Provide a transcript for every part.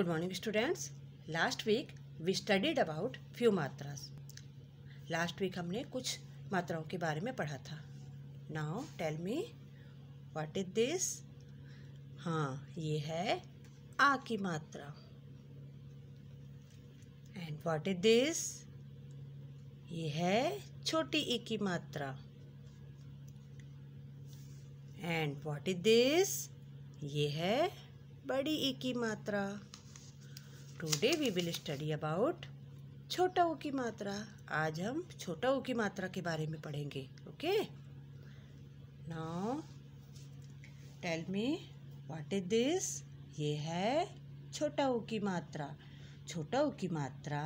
good morning students last week we studied about few matra last week हमने कुछ मात्राओं के बारे में पढ़ा था now tell me what is this हाँ ये है आ की मात्रा एंड व्हाट इज दिस ये है छोटी ई की मात्रा एंड व्हाट इज दिस ये है बड़ी ई की मात्रा today we will study about छोटा ओ की मात्रा आज हम छोटा ओ की मात्रा के बारे में पढ़ेंगे okay now tell me what is this ये है छोटा ओ की मात्रा छोटा ओ की मात्रा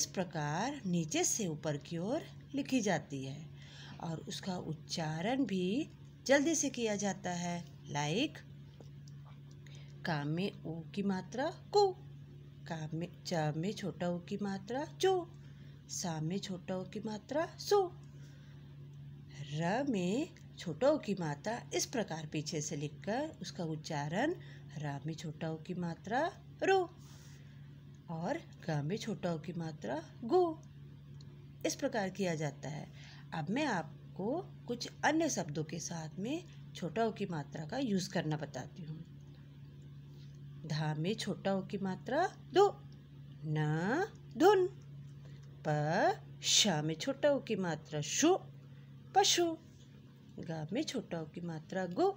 इस प्रकार नीचे से ऊपर की ओर लिखी जाती है और उसका उच्चारण भी जल्दी से किया जाता है लाइक like, काम में ओ की मात्रा को का में च में छोटा ऊ की मात्रा चो सा में छोटा ऊ की मात्रा सो र में छोटा ऊ की मात्रा इस प्रकार पीछे से लिखकर उसका उच्चारण र में छोटा ऊ की मात्रा रो और ग में छोटा ऊ की मात्रा गो इस प्रकार किया जाता है अब मैं आपको कुछ अन्य शब्दों के साथ में छोटा ऊ की मात्रा का यूज़ करना बताती हूँ धा में छोटा ओ की मात्रा दो न धुन प शा में छोटा ओ की मात्रा शु पशु गा में छोटा ओ की मात्रा गो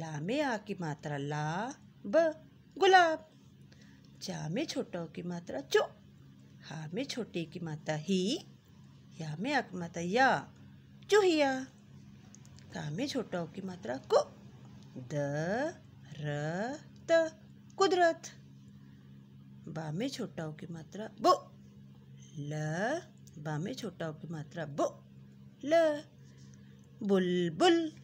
ला में आ की मात्रा ला ब गुलाब चा में छोटा ओ की मात्रा चो हा में छोटे की मात्रा ही या में आ की मात्रा या चूहिया का में छोटा ओ की मात्रा को द र त कुदरत बा में छोटाओं की मात्रा बो ल बा में छोटाओं की मात्रा बो ल बुलबुल बुल,